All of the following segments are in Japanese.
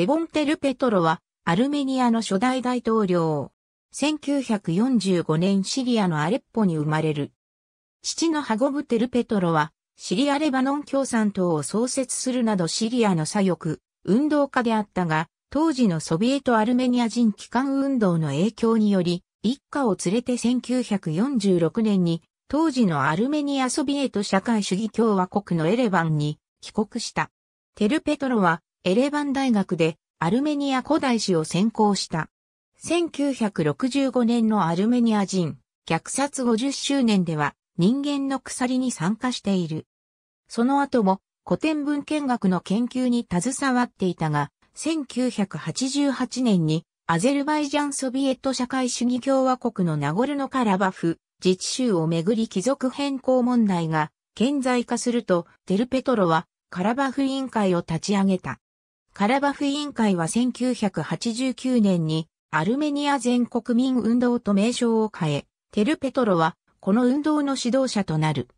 レボンテル・ペトロは、アルメニアの初代大統領。1945年シリアのアレッポに生まれる。父のハゴブテル・ペトロは、シリアレバノン共産党を創設するなどシリアの左翼、運動家であったが、当時のソビエトアルメニア人帰還運動の影響により、一家を連れて1946年に、当時のアルメニアソビエト社会主義共和国のエレバンに帰国した。テルペトロはエレバン大学でアルメニア古代史を専攻した。1965年のアルメニア人虐殺50周年では人間の鎖に参加している。その後も古典文献学の研究に携わっていたが、1988年にアゼルバイジャンソビエット社会主義共和国のナゴルノカラバフ自治州をめぐり貴族変更問題が顕在化すると、テルペトロはカラバフ委員会を立ち上げた。カラバフ委員会は1989年にアルメニア全国民運動と名称を変え、テルペトロはこの運動の指導者となる。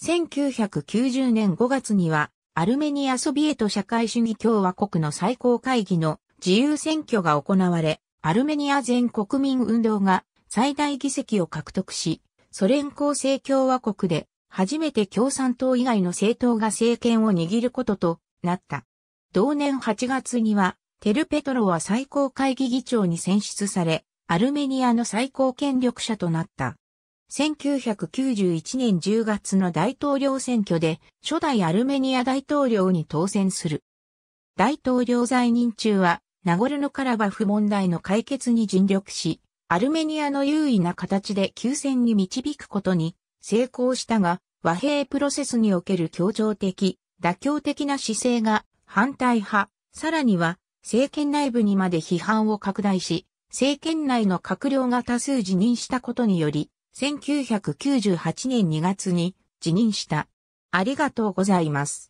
1990年5月にはアルメニアソビエト社会主義共和国の最高会議の自由選挙が行われ、アルメニア全国民運動が最大議席を獲得し、ソ連構成共和国で初めて共産党以外の政党が政権を握ることとなった。同年8月には、テルペトロは最高会議議長に選出され、アルメニアの最高権力者となった。1991年10月の大統領選挙で、初代アルメニア大統領に当選する。大統領在任中は、ナゴルノカラバフ問題の解決に尽力し、アルメニアの優位な形で休戦に導くことに成功したが、和平プロセスにおける協調的、妥協的な姿勢が反対派、さらには政権内部にまで批判を拡大し、政権内の閣僚が多数辞任したことにより、1998年2月に辞任した。ありがとうございます。